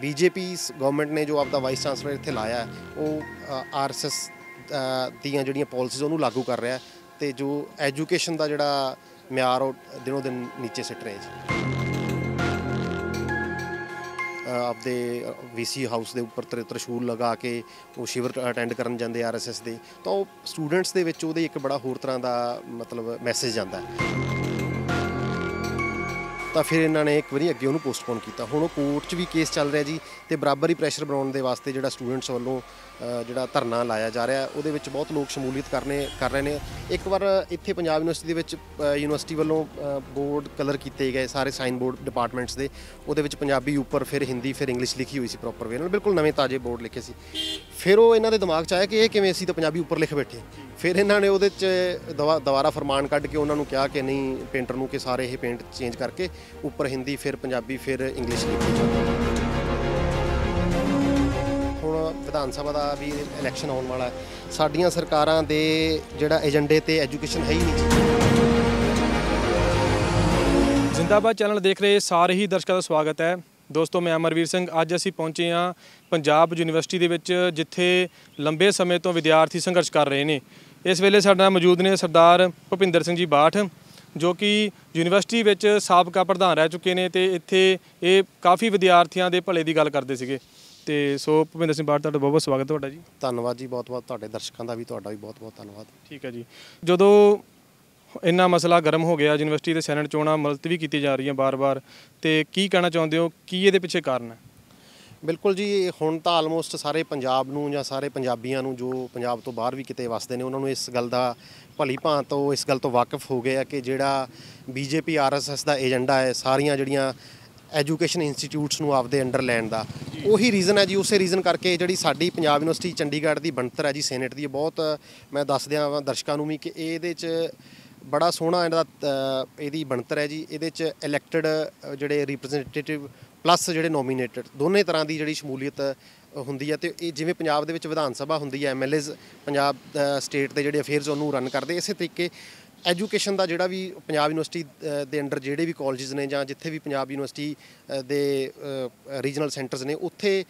BJP government ਨੇ ਜੋ ਆਪਦਾ ਵਾਈਸ ਚਾਂਸਲਰ ਇੱਥੇ ਲਾਇਆ ਉਹ ਆਰਐਸਐਸ ਦੀਆਂ ਜਿਹੜੀਆਂ ਪਾਲਿਸੀਜ਼ ਉਹਨੂੰ ਲਾਗੂ ਕਰ ਰਿਹਾ ਤੇ ਜੋ ਐਜੂਕੇਸ਼ਨ ਦਾ ਜਿਹੜਾ ਮਿਆਰ ਉਹ ਦਿਨੋ ਦਿਨ ਨੀਚੇ ਸਿੱਟ ਰਿਹਾ ਜੀ ਆਪਦੇ ਵੀਸੀ ਹਾਊਸ ਦੇ ਉੱਪਰ ਤਰਸ਼ੂਲ ਲਗਾ ਕੇ ਉਹ ਸ਼ਿਵਰ ਅਟੈਂਡ ਕਰਨ ਜਾਂਦੇ ਆਰਐਸਐਸ ਦੇ ਤਾਂ ਉਹ ਸਟੂਡੈਂਟਸ ਦੇ ਵਿੱਚ ਉਹਦੇ ਇੱਕ ਬੜਾ ਹੋਰ ਤਰ੍ਹਾਂ ਦਾ ਮਤਲਬ ਮੈਸੇਜ ਜਾਂਦਾ ਹੈ ਤਾਂ ਫਿਰ ਇਹਨਾਂ ਨੇ ਇੱਕ ਵਾਰੀ ਅੱਗੇ ਉਹਨੂੰ ਪੋਸਟਪੋਨ ਕੀਤਾ ਹੁਣ ਉਹ ਕੋਰਟ 'ਚ ਵੀ ਕੇਸ ਚੱਲ ਰਿਹਾ ਜੀ ਤੇ ਬਰਾਬਰ ਹੀ ਪ੍ਰੈਸ਼ਰ ਬਣਾਉਣ ਦੇ ਵਾਸਤੇ ਜਿਹੜਾ ਸਟੂਡੈਂਟਸ ਵੱਲੋਂ ਜਿਹੜਾ ਧਰਨਾ ਲਾਇਆ ਜਾ ਰਿਹਾ ਉਹਦੇ ਵਿੱਚ ਬਹੁਤ ਲੋਕ ਸ਼ਮੂਲੀਅਤ ਕਰਨੇ ਕਰ ਰਹੇ ਨੇ ਇੱਕ ਵਾਰ ਇੱਥੇ ਪੰਜਾਬ ਯੂਨੀਵਰਸਿਟੀ ਦੇ ਵਿੱਚ ਯੂਨੀਵਰਸਿਟੀ ਵੱਲੋਂ ਬੋਰਡ ਕਲਰ ਕੀਤੇ ਗਏ ਸਾਰੇ ਸਾਈਨ ਬੋਰਡ ਡਿਪਾਰਟਮੈਂਟਸ ਦੇ ਉਹਦੇ ਵਿੱਚ ਪੰਜਾਬੀ ਉੱਪਰ ਫਿਰ ਹਿੰਦੀ ਫਿਰ ਇੰਗਲਿਸ਼ ਲਿਖੀ ਹੋਈ ਸੀ ਪ੍ਰੋਪਰ ਵੇ ਨਾਲ ਬਿਲਕੁਲ ਨਵੇਂ ਤਾਜ਼ੇ ਬੋਰਡ ਲਿਖੇ ਸੀ ਫਿਰ ਉਹ ਇਹਨਾਂ ਦੇ ਦਿਮਾਗ 'ਚ ਆਇਆ ਕਿ ਇਹ ਕਿਵੇਂ ਅਸੀਂ ਤਾਂ ਪੰਜਾਬੀ ਉੱਪਰ ਲਿਖ ਬੈਠੇ ਫਿਰ ਇਹਨਾਂ ਨੇ ਉਹਦੇ 'ਚ ਦੁਬਾਰਾ ਫਰਮਾਨ ਕੱਢ ਕੇ ਉਹਨਾਂ ਨੂੰ ਕਿਹਾ ਕਿ ਨਹੀਂ ਪੇਂਟਰ ਨੂੰ ਕਿ ਸਾਰੇ ਇਹ ਪੇਂਟ ਚੇਂਜ ਕਰਕੇ ਉੱਪਰ ਹਿੰਦੀ ਫਿਰ ਪੰਜਾਬੀ ਫਿਰ ਇੰਗਲਿਸ਼ ਲਿਖੀ ਜਾਂਦੀ ਹੁਣ ਵਿਧਾਨ ਸਭਾ ਦਾ ਵੀ ਇਲੈਕਸ਼ਨ ਆਉਣ ਵਾਲਾ ਹੈ ਸਾਡੀਆਂ ਸਰਕਾਰਾਂ ਦੇ ਜਿਹੜਾ ਏਜੰਡੇ ਤੇ ਐਜੂਕੇਸ਼ਨ ਹੈ ਹੀ ਨਹੀਂ ਜਿੰਦਾਬਾਦ ਚੈਨਲ ਦੇਖ ਰਹੇ ਸਾਰੇ ਹੀ ਦਰਸ਼ਕਾਂ ਦਾ ਸਵਾਗਤ ਹੈ ਦੋਸਤੋ ਮੈਂ ਅਮਰਵੀਰ ਸਿੰਘ ਅੱਜ ਅਸੀਂ ਪਹੁੰਚੇ ਹਾਂ ਪੰਜਾਬ ਯੂਨੀਵਰਸਿਟੀ ਦੇ ਵਿੱਚ ਜਿੱਥੇ ਲੰਬੇ ਸਮੇਂ ਤੋਂ ਵਿਦਿਆਰਥੀ ਸੰਘਰਸ਼ ਕਰ ਰਹੇ ਨੇ ਇਸ ਵੇਲੇ ਸਾਡਾ ਮੌਜੂਦ ਨੇ ਸਰਦਾਰ ਭੁਪਿੰਦਰ ਸਿੰਘ ਜੀ ਬਾਠ ਜੋ ਕਿ ਯੂਨੀਵਰਸਿਟੀ ਵਿੱਚ ਸਾਬਕਾ ਪ੍ਰਧਾਨ ਰਹਿ ਚੁੱਕੇ ਨੇ ਤੇ ਇੱਥੇ ਇਹ ਕਾਫੀ ਵਿਦਿਆਰਥੀਆਂ ਦੇ ਭਲੇ ਦੀ ਗੱਲ ਕਰਦੇ ਸੀਗੇ ਤੇ ਸੋ ਭੁਪਿੰਦਰ ਸਿੰਘ ਬਾਠ ਤੁਹਾਡਾ ਬਹੁਤ ਬਹੁਤ ਸਵਾਗਤ ਤੁਹਾਡਾ ਜੀ ਧੰਨਵਾਦ ਜੀ ਬਹੁਤ ਬਹੁਤ ਤੁਹਾਡੇ ਦਰਸ਼ਕਾਂ ਦਾ ਵੀ ਤੁਹਾਡਾ ਵੀ ਬਹੁਤ ਬਹੁਤ ਧੰਨਵਾਦ ਠੀਕ ਹੈ ਜੀ ਜਦੋਂ ਇੰਨਾ ਮਸਲਾ ਗਰਮ ਹੋ ਗਿਆ ਯੂਨੀਵਰਸਿਟੀ ਦੇ ਸੈਨੇਟ ਚੋਣਾਂ ਮਲਤਵੀ ਕੀਤੀ ਜਾ ਰਹੀਆਂ ਬਾਰ-ਬਾਰ ਤੇ ਕੀ ਕਹਿਣਾ ਚਾਹੁੰਦੇ ਹੋ ਕੀ ਇਹਦੇ ਪਿੱਛੇ ਕਾਰਨ ਹੈ ਬਿਲਕੁਲ ਜੀ ਹੁਣ ਤਾਂ ਆਲਮੋਸਟ ਸਾਰੇ ਪੰਜਾਬ ਨੂੰ ਜਾਂ ਸਾਰੇ ਪੰਜਾਬੀਆਂ ਨੂੰ ਜੋ ਪੰਜਾਬ ਤੋਂ ਬਾਹਰ ਵੀ ਕਿਤੇ ਵਸਦੇ ਨੇ ਉਹਨਾਂ ਨੂੰ ਇਸ ਗੱਲ ਦਾ ਭਲੀ ਭਾਂ ਤੋਂ ਇਸ ਗੱਲ ਤੋਂ ਵਾਕਿਫ ਹੋ ਗਏ ਆ ਕਿ ਜਿਹੜਾ ਬੀਜੇਪੀ ਆਰਐਸਐਸ ਦਾ ਏਜੰਡਾ ਹੈ ਸਾਰੀਆਂ ਜਿਹੜੀਆਂ ਐਜੂਕੇਸ਼ਨ ਇੰਸਟੀਚਿਊਟਸ ਨੂੰ ਆਪਦੇ ਅੰਡਰ ਲੈਣ ਦਾ ਉਹੀ ਰੀਜ਼ਨ ਹੈ ਜੀ ਉਸੇ ਰੀਜ਼ਨ ਕਰਕੇ ਜਿਹੜੀ ਸਾਡੀ ਪੰਜਾਬ ਯੂਨੀਵਰਸਿਟੀ ਚੰਡੀਗੜ੍ਹ ਦੀ ਬਣਤਰ ਹੈ ਜੀ ਸੈਨੇਟ ਦੀ ਬਹੁਤ ਮੈਂ ਦੱਸ ਦਿਆਂ ਦਰਸ਼ਕਾਂ ਨੂੰ ਵੀ ਕਿ ਇਹਦੇ 'ਚ ਬੜਾ ਸੋਹਣਾ ਇਹਦਾ ਇਹਦੀ ਬਣਤਰ ਹੈ ਜੀ ਇਹਦੇ 'ਚ ਇਲੈਕਟਡ ਜਿਹੜੇ ਰਿਪਰੈਜ਼ੈਂਟੇਟਿਵ ਪਲੱਸ ਜਿਹੜੇ ਨੋਮੀਨੇਟਡ ਦੋਨੇ ਤਰ੍ਹਾਂ ਦੀ ਜਿਹੜੀ ਸ਼ਮੂਲੀਅਤ ਹੁੰਦੀ ਹੈ ਤੇ ਇਹ ਜਿਵੇਂ ਪੰਜਾਬ ਦੇ ਵਿੱਚ ਵਿਧਾਨ ਸਭਾ ਹੁੰਦੀ ਹੈ ਐਮਐਲਏਜ਼ ਪੰਜਾਬ ਸਟੇਟ ਦੇ ਜਿਹੜੇ ਅਫੇਅਰਸ ਉਹਨੂੰ ਰਨ ਕਰਦੇ ਇਸੇ ਤਰੀਕੇ ਐਜੂਕੇਸ਼ਨ ਦਾ ਜਿਹੜਾ ਵੀ ਪੰਜਾਬ ਯੂਨੀਵਰਸਿਟੀ ਦੇ ਅੰਡਰ ਜਿਹੜੇ ਵੀ ਕਾਲਜਸ ਨੇ ਜਾਂ ਜਿੱਥੇ ਵੀ ਪੰਜਾਬ ਯੂਨੀਵਰਸਿਟੀ ਦੇ ਰੀਜਨਲ ਸੈਂਟਰਸ ਨੇ ਉੱਥੇ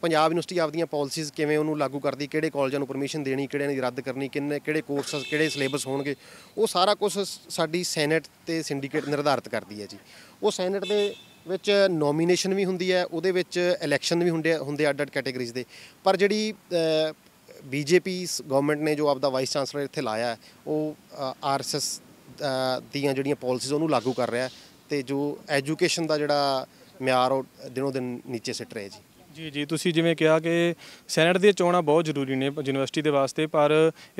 ਪੰਜਾਬ ਯੂਨੀਵਰਸਿਟੀ ਆਪਦੀਆਂ ਪਾਲਿਸੀਜ਼ ਕਿਵੇਂ ਉਹਨੂੰ ਲਾਗੂ ਕਰਦੀ ਕਿਹੜੇ ਕਾਲਜਾਂ ਨੂੰ ਪਰਮਿਸ਼ਨ ਦੇਣੀ ਕਿਹੜਿਆਂ ਦੀ ਰੱਦ ਕਰਨੀ ਕਿੰਨੇ ਕਿਹੜੇ ਕੋਰਸਸ ਕਿਹੜੇ ਸਿਲੇਬਸ ਹੋਣਗੇ ਉਹ ਸਾਰਾ ਕੁਝ ਸਾਡੀ ਸੈਨੇਟ ਤੇ ਸਿੰਡੀਕੇਟ ਨਿਰਧਾਰਿਤ ਕਰਦੀ ਹੈ ਜੀ ਉਹ ਸੈਨੇਟ ਦੇ ਵਿੱਚ ਨੋਮੀਨੇਸ਼ਨ ਵੀ ਹੁੰਦੀ ਹੈ ਉਹਦੇ ਵਿੱਚ ਇਲੈਕਸ਼ਨ ਵੀ ਹੁੰਦੇ ਹੁੰਦੇ ਅੱਡ-ਅੱਡ ਕੈਟਾਗਰੀਜ਼ ਦੇ ਪਰ ਜਿਹੜੀ ਬੀਜੇਪੀ ਗਵਰਨਮੈਂਟ ਨੇ ਜੋ ਆਪਦਾ ਵਾਈਸ ਚਾਂਸਲਰ ਇੱਥੇ ਲਾਇਆ ਉਹ ਆਰਐਸਐਸ ਦੀਆਂ ਜਿਹੜੀਆਂ ਪਾਲਿਸੀਜ਼ ਉਹਨੂੰ ਲਾਗੂ ਕਰ ਰਿਹਾ ਤੇ ਜੋ ਐਜੂਕੇਸ਼ਨ ਦਾ ਜਿਹੜਾ ਮਿਆਰ ਉਹ ਦਿਨੋ ਦਿਨ ਨੀਚੇ ਸਿੱਟ ਰਿਹਾ ਜੀ ਜੀ ਜੀ ਤੁਸੀਂ ਜਿਵੇਂ ਕਿਹਾ ਕਿ ਸੈਨੇਟ ਦੀ ਚੋਣਾਂ ਬਹੁਤ ਜ਼ਰੂਰੀ ਨੇ ਯੂਨੀਵਰਸਿਟੀ ਦੇ ਵਾਸਤੇ ਪਰ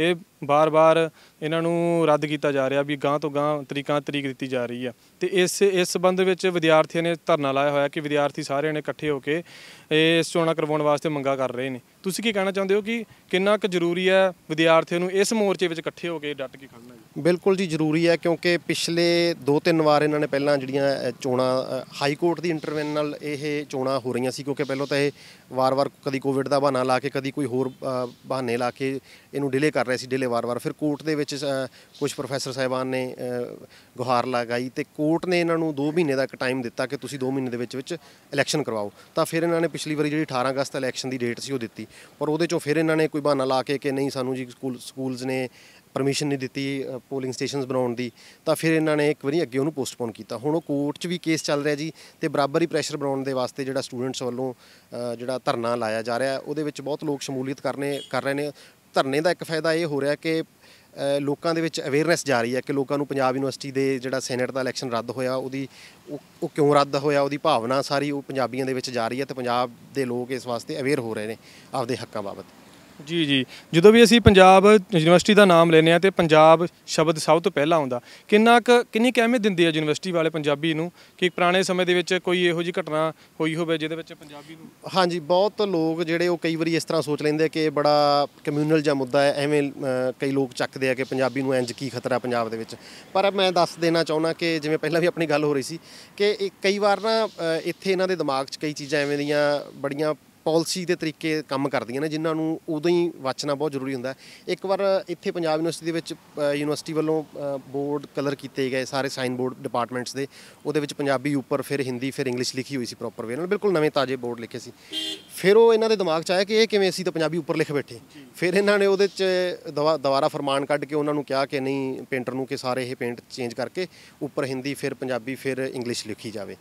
ਇਹ ਬਾਰ-ਬਾਰ ਇਹਨਾਂ ਨੂੰ ਰੱਦ ਕੀਤਾ ਜਾ ਰਿਹਾ ਵੀ ਗਾਂ ਤੋਂ ਗਾਂ ਤਰੀਕਾਂ ਤਰੀਕ ਦਿੱਤੀ ਜਾ ਰਹੀ ਹੈ ਤੇ ਇਸ ਇਸ ਸੰਬੰਧ ਵਿੱਚ ਵਿਦਿਆਰਥੀਆਂ ਨੇ ਧਰਨਾ ਲਾਇਆ ਹੋਇਆ ਕਿ ਵਿਦਿਆਰਥੀ ਸਾਰੇ ਨੇ ਇਕੱਠੇ ਹੋ ਕੇ ਇਸ ਚੋਣਾਂ ਕਰਵਾਉਣ ਵਾਸਤੇ ਮੰਗਾ ਕਰ ਰਹੇ ਨੇ ਤੁਸੀਂ ਕੀ ਕਹਿਣਾ ਚਾਹੁੰਦੇ ਹੋ ਕਿ ਕਿੰਨਾ ਕੁ ਜ਼ਰੂਰੀ ਹੈ ਵਿਦਿਆਰਥੀਆਂ ਨੂੰ ਇਸ ਮੋਰਚੇ ਵਿੱਚ ਇਕੱਠੇ ਹੋ ਕੇ ਡਟ ਕੇ ਖੜਨਾ ਬਿਲਕੁਲ ਜੀ ਜ਼ਰੂਰੀ ਹੈ ਕਿਉਂਕਿ ਪਿਛਲੇ 2-3 ਵਾਰ ਇਹਨਾਂ ਨੇ ਪਹਿਲਾਂ ਜਿਹੜੀਆਂ ਚੋਣਾ ਹਾਈ ਕੋਰਟ ਦੀ ਇੰਟਰਵੈਨ ਨਾਲ ਇਹ ਚੋਣਾ ਹੋ ਰਹੀਆਂ ਸੀ ਕਿਉਂਕਿ ਪਹਿਲਾਂ ਤਾਂ ਇਹ ਵਾਰ-ਵਾਰ ਕਦੀ ਕੋਵਿਡ ਦਾ ਬਹਾਨਾ ਲਾ ਕੇ ਕਦੀ ਕੋਈ ਹੋਰ ਬਹਾਨੇ ਲਾ ਕੇ ਇਹਨੂੰ ਡਿਲੇ ਕਰ ਰਹੇ ਸੀ ਡਿਲੇ ਵਾਰ-ਵਾਰ ਫਿਰ ਕੋਰਟ ਦੇ ਵਿੱਚ ਕੁਝ ਪ੍ਰੋਫੈਸਰ ਸਾਹਿਬਾਨ ਨੇ ਗੁਹਾਰ ਲਗਾਈ ਤੇ ਕੋਰਟ ਨੇ ਇਹਨਾਂ ਨੂੰ 2 ਮਹੀਨੇ ਦਾ ਇੱਕ ਟਾਈਮ ਦਿੱਤਾ ਕਿ ਤੁਸੀਂ 2 ਮਹੀਨੇ ਦੇ ਵਿੱਚ ਵਿੱਚ ਇਲੈਕਸ਼ਨ ਕਰਵਾਓ ਤਾਂ ਫਿਰ ਇਹਨਾਂ ਨੇ ਪਿਛਲੀ ਵਾਰੀ ਜਿਹੜੀ 18 ਅਗਸਤ ਇਲੈਕਸ਼ਨ ਦੀ ਡੇਟ ਸੀ ਉਹ ਦਿੱਤੀ ਪਰ ਉਹਦੇ ਚੋਂ ਫਿਰ ਇਹਨਾਂ ਨੇ ਕੋਈ ਬਹਾਨਾ ਲਾ ਕੇ ਕਿ ਨਹੀਂ ਸਾਨੂੰ ਜੀ ਸਕੂਲ ਸਕੂਲਸ ਨੇ ਪਰਮਿਸ਼ਨ ਨਹੀਂ ਦਿੱਤੀ ਪੋਲਿੰਗ ਸਟੇਸ਼ਨਸ ਬਣਾਉਣ ਦੀ ਤਾਂ ਫਿਰ ਇਹਨਾਂ ਨੇ ਇੱਕ ਵਾਰੀ ਅੱਗੇ ਉਹਨੂੰ ਪੋਸਟਪੋਨ ਕੀਤਾ ਹੁਣ ਉਹ ਕੋਰਟ 'ਚ ਵੀ ਕੇਸ ਚੱਲ ਰਿਹਾ ਜੀ ਤੇ ਬਰਾਬਰ ਹੀ ਪ੍ਰੈਸ਼ਰ ਬਣਾਉਣ ਦੇ ਵਾਸਤੇ ਜਿਹੜਾ ਸਟੂਡੈਂਟਸ ਵੱਲੋਂ ਜਿਹੜਾ ਧਰਨਾ ਲਾਇਆ ਜਾ ਰਿਹਾ ਉਹਦੇ ਵਿੱਚ ਬਹੁਤ ਲੋਕ ਸ਼ਮੂਲੀਅਤ ਕਰਨੇ ਕਰ ਰਹੇ ਨੇ ਧਰਨੇ ਦਾ ਇੱਕ ਫਾਇਦਾ ਇਹ ਹੋ ਰਿਹਾ ਕਿ ਲੋਕਾਂ ਦੇ ਵਿੱਚ ਅਵੇਅਰਨੈਸ ਜਾ ਰਹੀ ਹੈ ਕਿ ਲੋਕਾਂ ਨੂੰ ਪੰਜਾਬ ਯੂਨੀਵਰਸਿਟੀ ਦੇ ਜਿਹੜਾ ਸੈਨੇਟ ਦਾ ਇਲੈਕਸ਼ਨ ਰੱਦ ਹੋਇਆ ਉਹਦੀ ਉਹ ਕਿਉਂ ਰੱਦ ਹੋਇਆ ਉਹਦੀ ਭਾਵਨਾ ਸਾਰੀ ਉਹ ਪੰਜਾਬੀਆਂ ਦੇ ਵਿੱਚ ਜਾ ਰਹੀ ਹੈ ਤੇ ਪੰਜਾਬ ਦੇ ਲੋਕ ਇਸ ਵਾਸਤੇ ਅਵੇਅਰ ਹੋ ਰਹੇ ਨੇ ਆਪਦੇ ਹੱਕਾਂ ਬਾਬਤ ਜੀ ਜੀ ਜਦੋਂ ਵੀ ਅਸੀਂ ਪੰਜਾਬ ਯੂਨੀਵਰਸਿਟੀ ਦਾ ਨਾਮ ਲੈਨੇ ਆ ਤੇ ਪੰਜਾਬ ਸ਼ਬਦ ਸਭ ਤੋਂ ਪਹਿਲਾਂ ਆਉਂਦਾ ਕਿੰਨਾ ਕੁ ਕਿੰਨੀ ਕਹਿਮੇ ਦਿੰਦੇ ਆ ਯੂਨੀਵਰਸਿਟੀ ਵਾਲੇ ਪੰਜਾਬੀ ਨੂੰ ਕਿ ਪੁਰਾਣੇ ਸਮੇਂ ਦੇ ਵਿੱਚ ਕੋਈ ਇਹੋ ਜਿਹੀ ਘਟਨਾ ਹੋਈ ਹੋਵੇ ਜਿਹਦੇ ਵਿੱਚ ਪੰਜਾਬੀ ਨੂੰ ਹਾਂਜੀ ਬਹੁਤ ਲੋਕ ਜਿਹੜੇ ਉਹ ਕਈ ਵਾਰੀ ਇਸ ਤਰ੍ਹਾਂ ਸੋਚ ਲੈਂਦੇ ਕਿ ਬੜਾ ਕਮਿਊਨਲ ਜਾਂ ਮੁੱਦਾ ਹੈ ਐਵੇਂ ਕਈ ਲੋਕ ਚੱਕਦੇ ਆ ਕਿ ਪੰਜਾਬੀ ਨੂੰ ਇੰਜ ਕੀ ਖਤਰਾ ਪੰਜਾਬ ਦੇ ਵਿੱਚ ਪਰ ਮੈਂ ਦੱਸ ਦੇਣਾ ਚਾਹੁੰਦਾ ਕਿ ਜਿਵੇਂ ਪਹਿਲਾਂ ਵੀ ਆਪਣੀ ਗੱਲ ਹੋ ਰਹੀ ਸੀ ਕਿ ਕਈ ਵਾਰ ਨਾ ਇੱਥੇ ਇਹਨਾਂ ਦੇ ਦਿਮਾਗ 'ਚ ਕਈ ਚੀਜ਼ਾਂ ਐਵੇਂ ਦੀਆਂ ਬੜੀਆਂ ਪਾਲਿਸੀ ਦੇ ਤਰੀਕੇ ਕੰਮ ਕਰਦੀਆਂ ਨੇ ਜਿਨ੍ਹਾਂ ਨੂੰ ਉਦੋਂ ਹੀ ਵਾਚਣਾ ਬਹੁਤ ਜ਼ਰੂਰੀ ਹੁੰਦਾ ਇੱਕ ਵਾਰ ਇੱਥੇ ਪੰਜਾਬ ਯੂਨੀਵਰਸਿਟੀ ਦੇ ਵਿੱਚ ਯੂਨੀਵਰਸਿਟੀ ਵੱਲੋਂ ਬੋਰਡ ਕਲਰ ਕੀਤੇ ਗਏ ਸਾਰੇ ਸਾਈਨ ਬੋਰਡ ਡਿਪਾਰਟਮੈਂਟਸ ਦੇ ਉਹਦੇ ਵਿੱਚ ਪੰਜਾਬੀ ਉੱਪਰ ਫਿਰ ਹਿੰਦੀ ਫਿਰ ਇੰਗਲਿਸ਼ ਲਿਖੀ ਹੋਈ ਸੀ ਪ੍ਰੋਪਰ ਵੇ ਨਾਲ ਬਿਲਕੁਲ ਨਵੇਂ ਤਾਜ਼ੇ ਬੋਰਡ ਲਿਖੇ ਸੀ ਫਿਰ ਉਹ ਇਹਨਾਂ ਦੇ ਦਿਮਾਗ 'ਚ ਆਇਆ ਕਿ ਇਹ ਕਿਵੇਂ ਅਸੀਂ ਤਾਂ ਪੰਜਾਬੀ ਉੱਪਰ ਲਿਖ ਬੈਠੇ ਫਿਰ ਇਹਨਾਂ ਨੇ ਉਹਦੇ 'ਚ ਦੁਬਾਰਾ ਫਰਮਾਨ ਕੱਢ ਕੇ ਉਹਨਾਂ ਨੂੰ ਕਿਹਾ ਕਿ ਨਹੀਂ ਪੇਂਟਰ ਨੂੰ ਕਿ ਸਾਰੇ ਇਹ ਪੇਂਟ ਚੇਂਜ ਕਰਕੇ ਉੱਪਰ ਹਿੰਦੀ ਫਿਰ ਪੰਜਾਬੀ ਫਿਰ ਇੰਗਲਿਸ਼ ਲਿਖੀ ਜਾਵੇ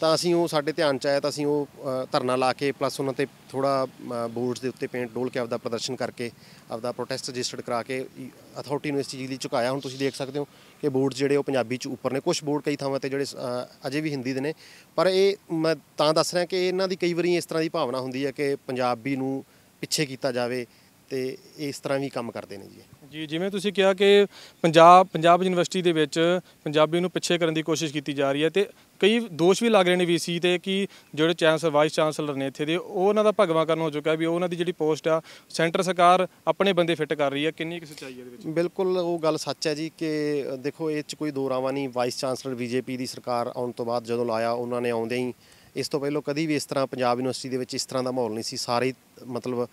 ਤਾਂ ਅਸੀਂ ਉਹ ਸਾਡੇ ਧਿਆਨ 'ਚ ਆਇਆ ਤਾਂ ਅਸੀਂ ਉਹ ਧਰਨਾ ਲਾ ਕੇ ਪਲੱਸ ਉਹਨਾਂ ਤੇ ਥੋੜਾ ਬੋਰਡਸ ਦੇ ਉੱਤੇ ਪੇਂਟ ਡੋਲ ਕੇ ਆਪਦਾ ਪ੍ਰਦਰਸ਼ਨ ਕਰਕੇ ਆਪਦਾ ਪ੍ਰੋਟੈਸਟ ਰਜਿਸਟਰਡ ਕਰਾ ਕੇ ਅਥਾਰਟੀ ਨੂੰ ਇਸ ਚੀਜ਼ ਲਈ ਝੁਕਾਇਆ ਹੁਣ ਤੁਸੀਂ ਦੇਖ ਸਕਦੇ ਹੋ ਕਿ ਬੋਰਡ ਜਿਹੜੇ ਉਹ ਪੰਜਾਬੀ 'ਚ ਉੱਪਰ ਨੇ ਕੁਝ ਬੋਰਡ ਕਈ ਥਾਵਾਂ ਤੇ ਜਿਹੜੇ ਅਜੇ ਵੀ ਹਿੰਦੀ ਦੇ ਨੇ ਪਰ ਇਹ ਮੈਂ ਤਾਂ ਦੱਸ ਰਿਹਾ ਕਿ ਇਹਨਾਂ ਦੀ ਕਈ ਵਾਰੀ ਇਸ ਤਰ੍ਹਾਂ ਦੀ ਭਾਵਨਾ ਹੁੰਦੀ ਹੁੰਦੀ ਹੈ ਕਿ ਪੰਜਾਬੀ ਨੂੰ ਪਿੱਛੇ ਕੀਤਾ ਜਾਵੇ ਤੇ ਇਸ ਤਰ੍ਹਾਂ ਵੀ ਕੰਮ ਕਰਦੇ ਨੇ ਜੀ ਜੀ ਜਿਵੇਂ ਤੁਸੀਂ ਕਿਹਾ ਕਿ ਪੰਜਾਬ ਪੰਜਾਬ ਯੂਨੀਵਰਸਿਟੀ ਦੇ ਵਿੱਚ ਪੰਜਾਬੀ ਨੂੰ ਪਿੱਛੇ ਕਰਨ ਦੀ ਕੋਸ਼ਿਸ਼ ਕੀਤੀ ਜਾ ਰਹੀ ਹੈ ਤੇ ਕਈ ਦੋਸ਼ ਵੀ ਲੱਗ ਰਹੇ ਨੇ ਵੀਸੀ ਤੇ ਕਿ ਜਿਹੜੇ ਚਾਂਸਲਰ ਵਾਈਸ ਚਾਂਸਲਰ ਨੇ ਇੱਥੇ ਦੇ ਉਹ ਉਹਨਾਂ ਦਾ ਭਗਵਾ ਕਰਨ ਹੋ ਚੁੱਕਾ ਵੀ ਉਹਨਾਂ ਦੀ ਜਿਹੜੀ ਪੋਸਟ ਆ ਸੈਂਟਰ ਸਰਕਾਰ ਆਪਣੇ ਬੰਦੇ ਫਿੱਟ ਕਰ ਰਹੀ ਹੈ ਕਿੰਨੀ ਕਿ ਸੱਚਾਈ ਹੈ ਇਹਦੇ ਵਿੱਚ ਬਿਲਕੁਲ ਉਹ ਗੱਲ ਸੱਚ ਹੈ ਜੀ ਕਿ ਦੇਖੋ ਇਹ 'ਚ ਕੋਈ ਦੋਰਾਵਾ ਨਹੀਂ ਵਾਈਸ ਚਾਂਸਲਰ ਬੀਜੇਪੀ ਦੀ ਸਰਕਾਰ ਆਉਣ ਤੋਂ ਬਾਅਦ ਜਦੋਂ ਲਾਇਆ ਉਹਨਾਂ ਨੇ ਆਉਂਦੇ ਹੀ ਇਸ ਤੋਂ ਪਹਿਲਾਂ ਕਦੀ ਵੀ ਇਸ ਤਰ੍ਹਾਂ ਪੰਜਾਬ ਯੂਨੀਵਰਸਿਟੀ ਦੇ ਵਿੱਚ ਇਸ ਤਰ੍ਹਾਂ ਦਾ ਮਾਹੌਲ ਨਹੀਂ ਸੀ ਸਾਰੇ ਮਤਲਬ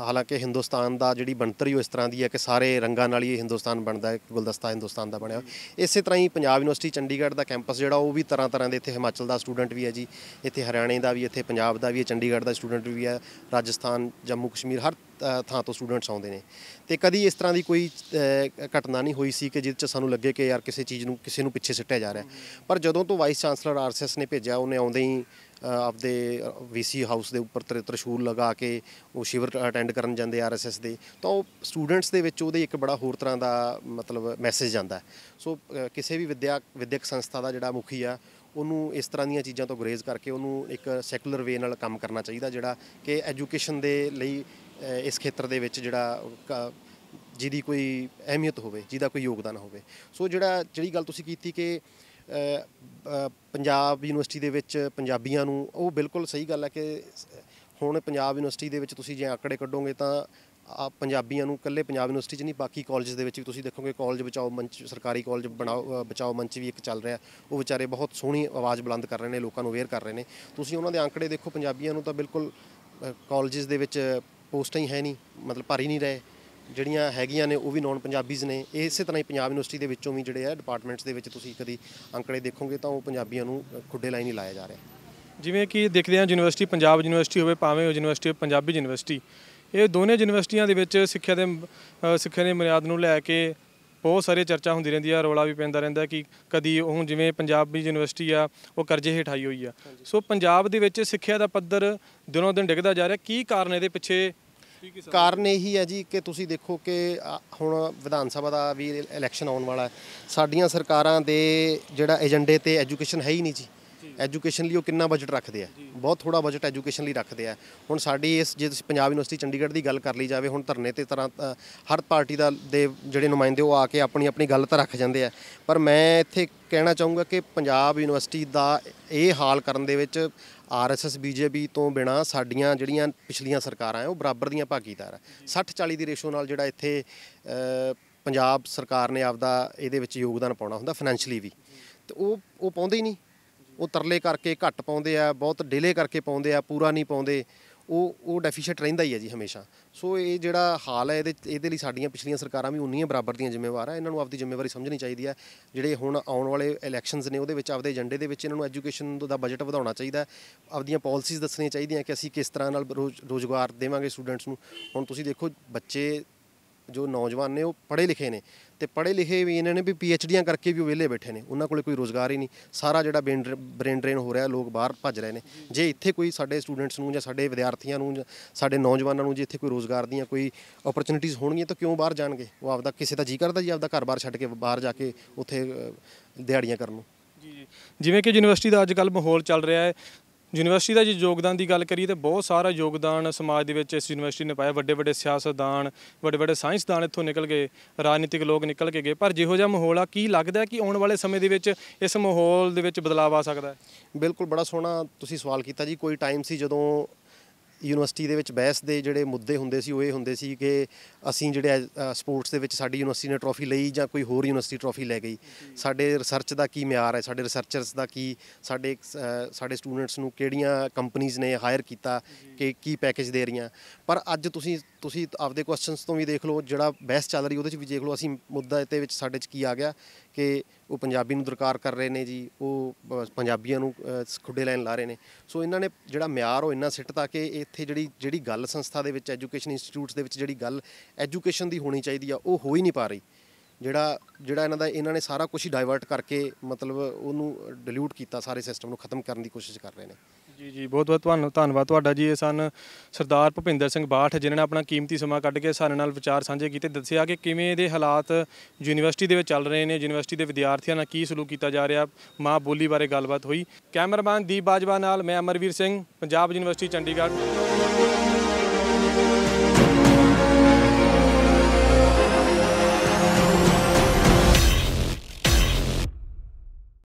ਹਾਲਾਂਕਿ ਹਿੰਦੁਸਤਾਨ ਦਾ ਜਿਹੜੀ ਬਣਤਰ ਹੀ ਉਹ ਇਸ ਤਰ੍ਹਾਂ ਦੀ ਹੈ ਕਿ ਸਾਰੇ ਰੰਗਾਂ ਨਾਲ ਹੀ ਹਿੰਦੁਸਤਾਨ ਬਣਦਾ ਹੈ ਗੁਲਦਸਤਾ ਹਿੰਦੁਸਤਾਨ ਦਾ ਬਣਿਆ ਇਸੇ ਤਰ੍ਹਾਂ ਹੀ ਪੰਜਾਬ ਯੂਨੀਵਰਸਿਟੀ ਚੰਡੀਗੜ੍ਹ ਦਾ ਕੈਂਪਸ ਜਿਹੜਾ ਉਹ ਵੀ ਤਰ੍ਹਾਂ ਤਰ੍ਹਾਂ ਦੇ ਇੱਥੇ ਹਿਮਾਚਲ ਦਾ ਸਟੂਡੈਂਟ ਵੀ ਹੈ ਜੀ ਇੱਥੇ ਹਰਿਆਣੇ ਦਾ ਵੀ ਇੱਥੇ ਪੰਜਾਬ ਦਾ ਵੀ ਹੈ ਚੰਡੀਗੜ੍ਹ ਦਾ ਸਟੂਡੈਂਟ ਵੀ ਹੈ ਰਾਜਸਥਾਨ ਜੰਮੂ ਕਸ਼ਮੀਰ ਹਰ ਥਾਂ ਤੋਂ ਸਟੂਡੈਂਟਸ ਆਉਂਦੇ ਨੇ ਤੇ ਕਦੀ ਇਸ ਤਰ੍ਹਾਂ ਦੀ ਕੋਈ ਘਟਨਾ ਨਹੀਂ ਹੋਈ ਸੀ ਕਿ ਜਿਸ 'ਚ ਸਾਨੂੰ ਲੱਗੇ ਕਿ ਯਾਰ ਕਿਸੇ ਚੀਜ਼ ਨੂੰ ਕਿਸੇ ਨੂੰ ਪਿੱਛੇ ਸਿੱਟਿਆ ਜਾ ਰਿਹਾ ਪਰ ਜਦੋਂ ਤੋਂ ਵਾਈਸ ਚਾਂਸਲਰ ਆਰਐਸਐਸ ਨੇ ਭੇਜਿਆ ਉਹਨੇ ਆਉਂਦੇ ਹੀ ਆਪਦੇ ਵੀਸੀ ਹਾਊਸ ਦੇ ਉੱਪਰ ਤਰਸ਼ੂਲ ਲਗਾ ਕੇ ਉਹ ਸ਼ਿਵਰ ਅਟੈਂਡ ਕਰਨ ਜਾਂਦੇ ਆਰਐਸਐਸ ਦੇ ਤਾਂ ਉਹ ਸਟੂਡੈਂਟਸ ਦੇ ਵਿੱਚ ਉਹਦੇ ਇੱਕ ਬੜਾ ਹੋਰ ਤਰ੍ਹਾਂ ਦਾ ਮਤਲਬ ਮੈਸੇਜ ਜਾਂਦਾ ਸੋ ਕਿਸੇ ਵੀ ਵਿਦਿਆ ਵਿਦਿਅਕ ਸੰਸਥਾ ਦਾ ਜਿਹੜਾ ਮੁਖੀ ਆ ਉਹਨੂੰ ਇਸ ਤਰ੍ਹਾਂ ਦੀਆਂ ਚੀਜ਼ਾਂ ਤੋਂ ਗੁਰੇਜ਼ ਕਰਕੇ ਉਹਨੂੰ ਇੱਕ ਸੈਕੂਲਰ ਵੇ ਨਾਲ ਕੰਮ ਕਰਨਾ ਚਾਹੀਦਾ ਜਿਹੜਾ ਕਿ ਐਜੂਕੇਸ਼ਨ ਦੇ ਲਈ ਇਸ ਖੇਤਰ ਦੇ ਵਿੱਚ ਜਿਹੜਾ ਜਿਹਦੀ ਕੋਈ ਅਹਿਮੀਅਤ ਹੋਵੇ ਜਿਹਦਾ ਕੋਈ ਯੋਗਦਾਨ ਹੋਵੇ ਸੋ ਜਿਹੜਾ ਜਿਹੜੀ ਗੱਲ ਤੁਸੀਂ ਕੀਤੀ ਕਿ ਪੰਜਾਬ ਯੂਨੀਵਰਸਿਟੀ ਦੇ ਵਿੱਚ ਪੰਜਾਬੀਆਂ ਨੂੰ ਉਹ ਬਿਲਕੁਲ ਸਹੀ ਗੱਲ ਹੈ ਕਿ ਹੁਣ ਪੰਜਾਬ ਯੂਨੀਵਰਸਿਟੀ ਦੇ ਵਿੱਚ ਤੁਸੀਂ ਜੇ ਆਕੜੇ ਕੱਢੋਗੇ ਤਾਂ ਆ ਪੰਜਾਬੀਆਂ ਨੂੰ ਇਕੱਲੇ ਪੰਜਾਬ ਯੂਨੀਵਰਸਿਟੀ 'ਚ ਨਹੀਂ ਬਾਕੀ ਕਾਲਜ ਦੇ ਵਿੱਚ ਵੀ ਤੁਸੀਂ ਦੇਖੋਗੇ ਕਾਲਜ ਬਚਾਓ ਮੰਚ ਸਰਕਾਰੀ ਕਾਲਜ ਬਣਾਓ ਬਚਾਓ ਮੰਚ ਵੀ ਇੱਕ ਚੱਲ ਰਿਹਾ ਉਹ ਵਿਚਾਰੇ ਬਹੁਤ ਸੋਹਣੀ ਆਵਾਜ਼ ਬੁਲੰਦ ਕਰ ਰਹੇ ਨੇ ਲੋਕਾਂ ਨੂੰ ਅਵੇਅਰ ਕਰ ਰਹੇ ਨੇ ਤੁਸੀਂ ਉਹਨਾਂ ਦੇ ਆંકੜੇ ਦੇਖੋ ਪੰਜਾਬੀਆਂ ਨੂੰ ਤਾਂ ਬਿਲਕੁਲ ਕਾਲਜਸ ਦੇ ਵਿੱਚ ਪੋਸਟਾਂ ਹੀ ਹੈ ਨਹੀਂ ਮਤਲਬ ਭਰ ਹੀ ਨਹੀਂ ਰਹੇ ਜਿਹੜੀਆਂ ਹੈਗੀਆਂ ਨੇ ਉਹ ਵੀ ਨੌਨ ਪੰਜਾਬੀਜ਼ ਨੇ ਇਸੇ ਤਰ੍ਹਾਂ ਹੀ ਪੰਜਾਬ ਯੂਨੀਵਰਸਿਟੀ ਦੇ ਵਿੱਚੋਂ ਵੀ ਜਿਹੜੇ ਆ ਡਿਪਾਰਟਮੈਂਟਸ ਦੇ ਵਿੱਚ ਤੁਸੀਂ ਕਦੀ ਅੰਕੜੇ ਦੇਖੋਗੇ ਤਾਂ ਉਹ ਪੰਜਾਬੀਆਂ ਨੂੰ ਖੁੱਡੇ ਲਾਈਨ ਹੀ ਲਾਇਆ ਜਾ ਰਿਹਾ ਜਿਵੇਂ ਕਿ ਦੇਖਦੇ ਹਾਂ ਯੂਨੀਵਰਸਿਟੀ ਪੰਜਾਬ ਯੂਨੀਵਰਸਿਟੀ ਹੋਵੇ ਭਾਵੇਂ ਉਹ ਯੂਨੀਵਰਸਿਟੀ ਪੰਜਾਬੀ ਯੂਨੀਵਰਸਿਟੀ ਇਹ ਦੋਨੇ ਯੂਨੀਵਰਸਿਟੀਆਂ ਦੇ ਵਿੱਚ ਸਿੱਖਿਆ ਦੇ ਸਿੱਖਿਆ ਦੇ ਮਰਿਆਦ ਨੂੰ ਲੈ ਕੇ ਬਹੁਤ ਸਾਰੇ ਚਰਚਾ ਹੁੰਦੀ ਰਹਿੰਦੀ ਆ ਰੋਲਾ ਵੀ ਪੈਂਦਾ ਰਹਿੰਦਾ ਕਿ ਕਦੀ ਉਹ ਜਿਵੇਂ ਪੰਜਾਬੀ ਯੂਨੀਵਰਸਿਟੀ ਆ ਉਹ ਕਰਜ਼ੇ ਹੇਠ ਆਈ ਹੋਈ ਆ ਸੋ ਪੰਜਾਬ ਦੇ ਵਿੱਚ ਸਿੱਖਿਆ ਦਾ ਪੱਧਰ ਦਿਨੋਂ ਦਿਨ ਡਿੱਗਦਾ ਜਾ ਰਿਹਾ ਕੀ ਕਾਰਨ ਇਹਦੇ ਪਿੱਛੇ ਕਾਰਨ ਇਹੀ ਹੈ ਜੀ ਕਿ ਤੁਸੀਂ ਦੇਖੋ ਕਿ ਹੁਣ ਵਿਧਾਨ ਸਭਾ ਦਾ ਵੀ ਇਲੈਕਸ਼ਨ ਆਉਣ ਵਾਲਾ ਸਾਡੀਆਂ ਸਰਕਾਰਾਂ ਦੇ ਜਿਹੜਾ ਏਜੰਡੇ ਤੇ ਐਜੂਕੇਸ਼ਨ ਹੈ ਹੀ ਨਹੀਂ ਜੀ ਐਜੂਕੇਸ਼ਨ ਲਈ ਉਹ ਕਿੰਨਾ ਬਜਟ ਰੱਖਦੇ ਆ ਬਹੁਤ ਥੋੜਾ ਬਜਟ ਐਜੂਕੇਸ਼ਨ ਲਈ ਰੱਖਦੇ ਆ ਹੁਣ ਸਾਡੀ ਇਸ ਜੇ ਤੁਸੀਂ ਪੰਜਾਬ ਯੂਨੀਵਰਸਿਟੀ ਚੰਡੀਗੜ੍ਹ ਦੀ ਗੱਲ ਕਰ ਲਈ ਜਾਵੇ ਹੁਣ ਧਰਨੇ ਤੇ ਤਰ੍ਹਾਂ ਹਰ ਪਾਰਟੀ ਦਾ ਦੇ ਜਿਹੜੇ ਨੁਮਾਇੰਦੇ ਉਹ ਆ ਕੇ ਆਪਣੀ ਆਪਣੀ ਗੱਲ ਤਾਂ ਰੱਖ ਜਾਂਦੇ ਆ ਪਰ ਮੈਂ ਇੱਥੇ ਕਹਿਣਾ ਚਾਹੂੰਗਾ ਕਿ ਪੰਜਾਬ ਯੂਨੀਵਰਸਿਟੀ ਦਾ ਇਹ ਹਾਲ ਕਰਨ ਦੇ ਵਿੱਚ ਆਰਐਸਐਸ ਬੀਜੇਪੀ ਤੋਂ ਬਿਨਾ ਸਾਡੀਆਂ ਜਿਹੜੀਆਂ ਪਿਛਲੀਆਂ ਸਰਕਾਰਾਂ ਆ ਉਹ ਬਰਾਬਰ ਦੀਆਂ ਭਾਗੀਦਾਰ ਆ 60 40 ਦੀ ਰੇਸ਼ੋ ਨਾਲ ਜਿਹੜਾ ਇੱਥੇ ਪੰਜਾਬ ਸਰਕਾਰ ਨੇ ਆਪਦਾ ਇਹਦੇ ਵਿੱਚ ਯੋਗਦਾਨ ਪਾਉਣਾ ਹੁੰਦਾ ਫਾਈਨੈਂਸ਼ਲੀ ਵੀ ਤੇ ਉਹ ਉਹ ਪਾਉਂਦੇ ਹੀ ਨਹੀਂ ਉਹ ਤਰਲੇ ਕਰਕੇ ਘੱਟ ਪਾਉਂਦੇ ਆ ਬਹੁਤ ਡਿਲੇ ਕਰਕੇ ਪਾਉਂਦੇ ਆ ਪੂਰਾ ਨਹੀਂ ਪਾਉਂਦੇ ਉਹ ਉਹ ਡੈਫੀਸ਼ੀਟ ਰਹਿੰਦਾ ਹੀ ਹੈ ਜੀ ਹਮੇਸ਼ਾ ਸੋ ਇਹ ਜਿਹੜਾ ਹਾਲ ਹੈ ਇਹਦੇ ਇਹਦੇ ਲਈ ਸਾਡੀਆਂ ਪਿਛਲੀਆਂ ਸਰਕਾਰਾਂ ਵੀ ਉਨੀਆਂ ਬਰਾਬਰ ਦੀਆਂ ਜ਼ਿੰਮੇਵਾਰ ਆ ਇਹਨਾਂ ਨੂੰ ਆਪਦੀ ਜ਼ਿੰਮੇਵਾਰੀ ਸਮਝਣੀ ਚਾਹੀਦੀ ਹੈ ਜਿਹੜੇ ਹੁਣ ਆਉਣ ਵਾਲੇ ਇਲੈਕਸ਼ਨਸ ਨੇ ਉਹਦੇ ਵਿੱਚ ਆਪਦੇ ਏਜੰਡੇ ਦੇ ਵਿੱਚ ਇਹਨਾਂ ਨੂੰ ਐਜੂਕੇਸ਼ਨ ਦਾ ਬਜਟ ਵਧਾਉਣਾ ਚਾਹੀਦਾ ਆਪਦੀਆਂ ਪਾਲਿਸੀਜ਼ ਦੱਸਣੀਆਂ ਚਾਹੀਦੀਆਂ ਕਿ ਅਸੀਂ ਕਿਸ ਤਰ੍ਹਾਂ ਨਾਲ ਰੋਜ਼ਗਾਰ ਦੇਵਾਂਗੇ ਸਟੂਡੈਂਟਸ ਨੂੰ ਹੁਣ ਤੁਸੀਂ ਦੇਖੋ ਬੱਚੇ ਜੋ ਨੌਜਵਾਨ ਨੇ ਉਹ ਪੜ੍ਹੇ ਲਿਖੇ ਨੇ ਤੇ ਪੜ੍ਹੇ ਲਿਖੇ ਵੀ ਇਹਨਾਂ ਨੇ ਵੀ ਪੀ ਐਚ ਡੀਆਂ ਕਰਕੇ ਵੀ ਵਿਹਲੇ ਬੈਠੇ ਨੇ ਉਹਨਾਂ ਕੋਲੇ ਕੋਈ ਰੋਜ਼ਗਾਰ ਹੀ ਨਹੀਂ ਸਾਰਾ ਜਿਹੜਾ ਬ੍ਰੇਨ ਡਰੇਨ ਹੋ ਰਿਹਾ ਲੋਕ ਬਾਹਰ ਭੱਜ ਰਹੇ ਨੇ ਜੇ ਇੱਥੇ ਕੋਈ ਸਾਡੇ ਸਟੂਡੈਂਟਸ ਨੂੰ ਜਾਂ ਸਾਡੇ ਵਿਦਿਆਰਥੀਆਂ ਨੂੰ ਜਾਂ ਸਾਡੇ ਨੌਜਵਾਨਾਂ ਨੂੰ ਜੇ ਇੱਥੇ ਕੋਈ ਰੋਜ਼ਗਾਰ ਦੀਆਂ ਕੋਈ ਓਪਰਚੁਨਿਟੀਆਂ ਹੋਣਗੀਆਂ ਤਾਂ ਕਿਉਂ ਬਾਹਰ ਜਾਣਗੇ ਉਹ ਆਪਦਾ ਕਿਸੇ ਦਾ ਜੀ ਕਰਦਾ ਜੀ ਆਪਦਾ ਘਰ-ਬਾਰ ਛੱਡ ਕੇ ਬਾਹਰ ਜਾ ਕੇ ਉੱਥੇ ਦਿਹਾੜੀਆਂ ਕਰਨ ਨੂੰ ਜੀ ਜੀ ਜਿਵੇਂ ਕਿ ਯੂਨੀਵਰਸਿਟੀ ਦਾ ਅੱਜ ਕੱਲ ਮਾਹੌਲ ਚੱਲ ਰਿਹਾ ਹੈ ਯੂਨੀਵਰਸਿਟੀ ਦਾ ਜੇ ਯੋਗਦਾਨ ਦੀ ਗੱਲ ਕਰੀਏ ਤੇ ਬਹੁਤ ਸਾਰਾ ਯੋਗਦਾਨ ਸਮਾਜ ਦੇ ਵਿੱਚ ਇਸ ਯੂਨੀਵਰਸਿਟੀ ਨੇ ਪਾਇਆ ਵੱਡੇ ਵੱਡੇ ਸਿਆਸਤਦਾਨ ਵੱਡੇ ਵੱਡੇ ਸਾਇੰਸਦਾਨ ਇੱਥੋਂ ਨਿਕਲ ਗਏ ਰਾਜਨੀਤਿਕ ਲੋਕ ਨਿਕਲ ਕੇ ਗਏ ਪਰ ਜਿਹੋ ਜਿਹਾ ਮਾਹੌਲ ਆ ਕੀ ਲੱਗਦਾ ਕਿ ਆਉਣ ਵਾਲੇ ਸਮੇਂ ਦੇ ਵਿੱਚ ਇਸ ਮਾਹੌਲ ਦੇ ਵਿੱਚ ਬਦਲਾਅ ਆ ਸਕਦਾ ਹੈ ਬਿਲਕੁਲ ਬੜਾ ਸੋਹਣਾ ਤੁਸੀਂ ਸਵਾਲ ਕੀਤਾ ਜੀ ਕੋਈ ਟਾਈਮ ਸੀ ਜਦੋਂ ਯੂਨੀਵਰਸਿਟੀ ਦੇ ਵਿੱਚ ਬਹਿਸ ਦੇ ਜਿਹੜੇ ਮੁੱਦੇ ਹੁੰਦੇ ਸੀ ਉਹ ਇਹ ਹੁੰਦੇ ਸੀ ਕਿ ਅਸੀਂ ਜਿਹੜੇ ਸਪੋਰਟਸ ਦੇ ਵਿੱਚ ਸਾਡੀ ਯੂਨੀਵਰਸਿਟੀ ਨੇ ਟਰੋਫੀ ਲਈ ਜਾਂ ਕੋਈ ਹੋਰ ਯੂਨੀਵਰਸਿਟੀ ਟਰੋਫੀ ਲੈ ਗਈ ਸਾਡੇ ਰਿਸਰਚ ਦਾ ਕੀ ਮਿਆਰ ਹੈ ਸਾਡੇ ਰਿਸਰਚਰਸ ਦਾ ਕੀ ਸਾਡੇ ਸਾਡੇ ਸਟੂਡੈਂਟਸ ਨੂੰ ਕਿਹੜੀਆਂ ਕੰਪਨੀਆਂ ਨੇ ਹਾਇਰ ਕੀਤਾ ਕਿ ਕੀ ਪੈਕੇਜ ਦੇ ਰਹੀਆਂ ਪਰ ਅੱਜ ਤੁਸੀਂ ਤੁਸੀਂ ਆਪਦੇ ਕੁਐਸਚਨਸ ਤੋਂ ਵੀ ਦੇਖ ਲਓ ਜਿਹੜਾ ਬਹਿਸ ਚੱਲ ਰਹੀ ਉਹਦੇ ਵਿੱਚ ਵੀ ਦੇਖ ਲਓ ਅਸੀਂ ਮੁੱਦਾ ਤੇ ਵਿੱਚ ਸਾਡੇ 'ਚ ਕੀ ਆ ਗਿਆ ਕਿ ਉਹ ਪੰਜਾਬੀ ਨੂੰ ਦਰਕਾਰ ਕਰ ਰਹੇ ਨੇ ਜੀ ਉਹ ਪੰਜਾਬੀਆਂ ਨੂੰ ਖੁੱਡੇ ਲੈਣ ਲਾ ਰਹੇ ਨੇ ਸੋ ਇਹਨਾਂ ਨੇ ਜਿਹੜਾ ਮਿਆਰ ਉਹ ਇੰਨਾ ਸਿੱਟਤਾ ਕਿ ਇੱਥੇ ਜਿਹੜੀ ਜਿਹੜੀ ਗੱਲ ਸੰਸਥਾ ਦੇ ਵਿੱਚ ਐਜੂਕੇਸ਼ਨ ਇੰਸਟੀਚਿਊਟਸ ਦੇ ਵਿੱਚ ਜਿਹੜੀ ਗੱਲ ਐਜੂਕੇਸ਼ਨ ਦੀ ਹੋਣੀ ਚਾਹੀਦੀ ਆ ਉਹ ਹੋ ਹੀ ਨਹੀਂ ਪਾ ਰਹੀ ਜਿਹੜਾ ਜਿਹੜਾ ਇਹਨਾਂ ਦਾ ਇਹਨਾਂ ਨੇ ਸਾਰਾ ਕੁਝ ਹੀ ਡਾਈਵਰਟ ਕਰਕੇ ਮਤਲਬ ਉਹਨੂੰ ਡਿਲੂਟ ਕੀਤਾ ਸਾਰੇ ਸਿਸਟਮ ਨੂੰ ਖਤਮ ਕਰਨ ਦੀ ਕੋਸ਼ਿਸ਼ ਕਰ ਰਹੇ ਨੇ ਜੀ ਜੀ ਬਹੁਤ ਬਹੁਤ ਤੁਹਾਨੂੰ ਧੰਨਵਾਦ ਤੁਹਾਡਾ ਜੀ ਇਹ ਸਨ ਸਰਦਾਰ ਭੁਪਿੰਦਰ ਸਿੰਘ ਬਾਠ ਜਿਨ੍ਹਾਂ ਨੇ ਆਪਣਾ ਕੀਮਤੀ ਸਮਾਂ ਕੱਢ ਕੇ ਸਾਡੇ ਨਾਲ ਵਿਚਾਰ ਸਾਂਝੇ ਕੀਤੇ ਦੱਸਿਆ ਕਿ ਕਿਵੇਂ ਇਹਦੇ ਹਾਲਾਤ ਯੂਨੀਵਰਸਿਟੀ ਦੇ ਵਿੱਚ ਚੱਲ ਰਹੇ ਨੇ ਯੂਨੀਵਰਸਿਟੀ ਦੇ ਵਿਦਿਆਰਥੀਆਂ ਨਾਲ ਕੀ ਸਲੂਕ ਕੀਤਾ ਜਾ ਰਿਹਾ ਮਾਂ ਬੋਲੀ ਬਾਰੇ ਗੱਲਬਾਤ ਹੋਈ ਕੈਮਰਾਮੈਨ ਦੀਪ ਬਾਜਵਾ ਨਾਲ ਮੈਂ ਅਮਰਵੀਰ ਸਿੰਘ ਪੰਜਾਬ ਯੂਨੀਵਰਸਿਟੀ ਚੰਡੀਗੜ੍ਹ